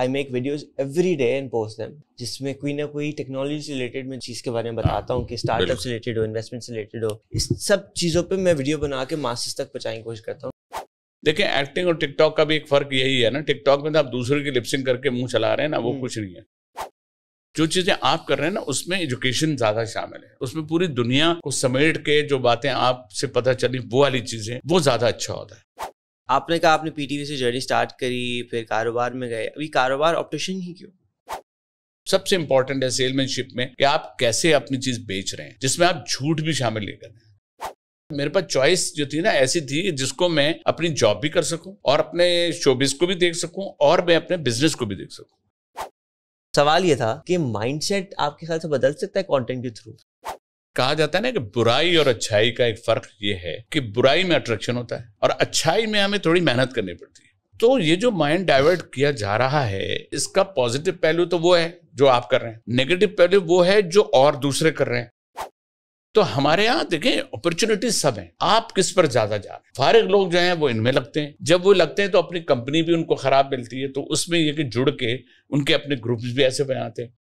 I make videos every day and post them जिसमें कोई ना कोई टेक्नोलॉजी से रिलेटेड मैं चीज़ के बारे में बताता हूँ कि स्टार्टअप से रिलेटेड हो इन्वेस्टमेंट से रिलेटेड हो इस सब चीज़ों पर मैं वीडियो बना के मास्टर्स तक पहुँचाने की कोशिश करता हूँ देखिए एक्टिंग और टिकटॉक का भी एक फर्क यही है ना टिकटॉक में तो आप दूसरे की लिपसिंग करके मुंह चला रहे हैं ना वो हम्म। कुछ नहीं है जो चीजें आप कर रहे हैं ना उसमें एजुकेशन ज्यादा शामिल है उसमें पूरी दुनिया को समेट के जो बातें आपसे पता चली वो वाली चीजें वो ज्यादा अच्छा होता है आपने कहा आपने पीटीवी से जर्नी स्टार्ट करी फिर कारोबार में गए अभी कारोबार ऑप्टेशन ही क्यों सबसे इंपॉर्टेंट है सेलमैनशिप में कि आप कैसे अपनी चीज बेच रहे हैं जिसमें आप झूठ भी शामिल नहीं कर मेरे पास चॉइस जो थी ना ऐसी थी जिसको मैं अपनी जॉब भी कर सकूं और अपने शोबिस को भी देख सकूं और मैं अपने बिजनेस को भी देख सकूं सवाल ये था कि माइंडसेट आपके ख्याल से बदल सकता है कंटेंट के थ्रू कहा जाता है ना कि बुराई और अच्छाई का एक फर्क ये है कि बुराई में अट्रैक्शन होता है और अच्छाई में हमें थोड़ी मेहनत करनी पड़ती है तो ये जो माइंड डाइवर्ट किया जा रहा है इसका पॉजिटिव पहलू तो वो है जो आप कर रहे हैं नेगेटिव पहलू वो है जो और दूसरे कर रहे हैं तो हमारे यहाँ देखें अपॉर्चुनिटीज सब हैं आप किस पर ज्यादा जा रहे हैं फारिग लोग जो हैं वो इनमें लगते हैं जब वो लगते हैं तो अपनी कंपनी भी उनको खराब मिलती है तो उसमें ये कि जुड़ के उनके अपने ग्रुप्स भी ऐसे बनाते हैं